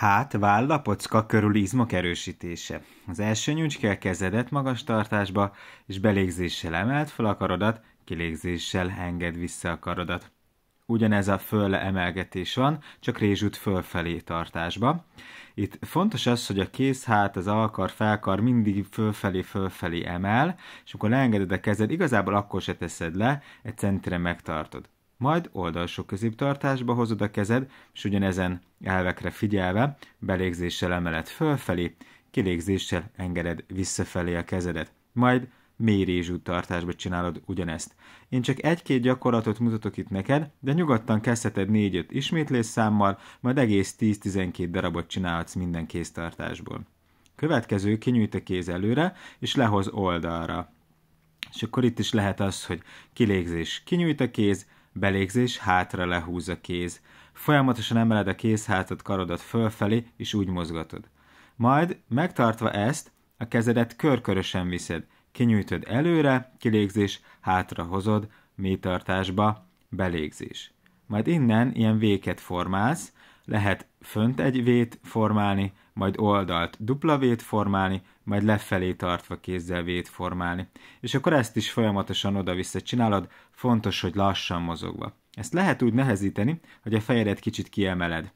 Hát, váll a körül izmok erősítése. Az első nyújtskel kezedet magas tartásba, és belégzéssel emelt fel a karodat, kilégzéssel enged vissza a karodat. Ugyanez a föl emelgetés van, csak rézsút fölfelé tartásba. Itt fontos az, hogy a kéz, hát, az alkar, felkar mindig fölfelé, fölfelé emel, és amikor leengeded a kezed, igazából akkor se teszed le, centire megtartod majd oldalsó középtartásba hozod a kezed, és ugyanezen elvekre figyelve belégzéssel emeled fölfelé, kilégzéssel engeded visszafelé a kezedet. Majd mérésű tartásba csinálod ugyanezt. Én csak egy-két gyakorlatot mutatok itt neked, de nyugodtan kezdheted 4-5 ismétlés számmal, majd egész 10-12 darabot csinálhatsz minden kéztartásból. Következő, kinyújt a kéz előre, és lehoz oldalra. És akkor itt is lehet az, hogy kilégzés kinyújt a kéz, Belégzés, hátra lehúz a kéz. Folyamatosan emeled a kéz hátad karodat fölfelé, és úgy mozgatod. Majd, megtartva ezt, a kezedet körkörösen viszed. Kinyújtod előre, kilégzés, hátra hozod, mélytartásba, belégzés majd innen ilyen véket formálsz, lehet fönt egy vét formálni, majd oldalt dupla vét formálni, majd lefelé tartva kézzel vét formálni. És akkor ezt is folyamatosan oda-vissza csinálod, fontos, hogy lassan mozogva. Ezt lehet úgy nehezíteni, hogy a fejedet kicsit kiemeled.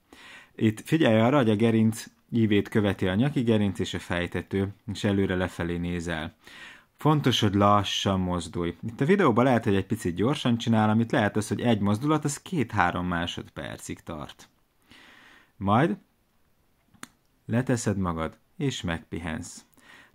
Itt figyelj arra, hogy a gerinc ívét követi a nyaki gerinc és a fejtető, és előre lefelé nézel. Fontos, hogy lassan mozdulj. Itt a videóban lehet, hogy egy picit gyorsan csinálom, itt lehet az, hogy egy mozdulat az két-három másodpercig tart. Majd leteszed magad, és megpihensz.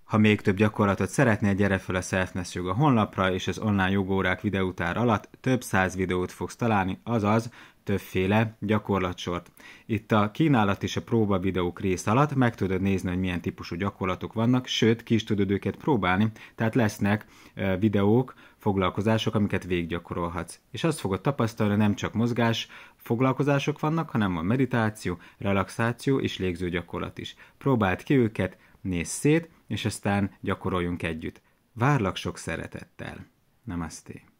Ha még több gyakorlatot szeretnél, gyere fel a Selfness Joga honlapra, és az online jogórák videótár alatt több száz videót fogsz találni, azaz többféle gyakorlatsort. Itt a kínálat és a próba videók rész alatt meg tudod nézni, hogy milyen típusú gyakorlatok vannak, sőt, ki is tudod őket próbálni, tehát lesznek videók, foglalkozások, amiket véggyakorolhatsz. És azt fogod tapasztalni, nem csak mozgás foglalkozások vannak, hanem van meditáció, relaxáció és légző gyakorlat is. Próbáld ki őket, nézz szét, és aztán gyakoroljunk együtt. Várlak sok szeretettel. Namaste.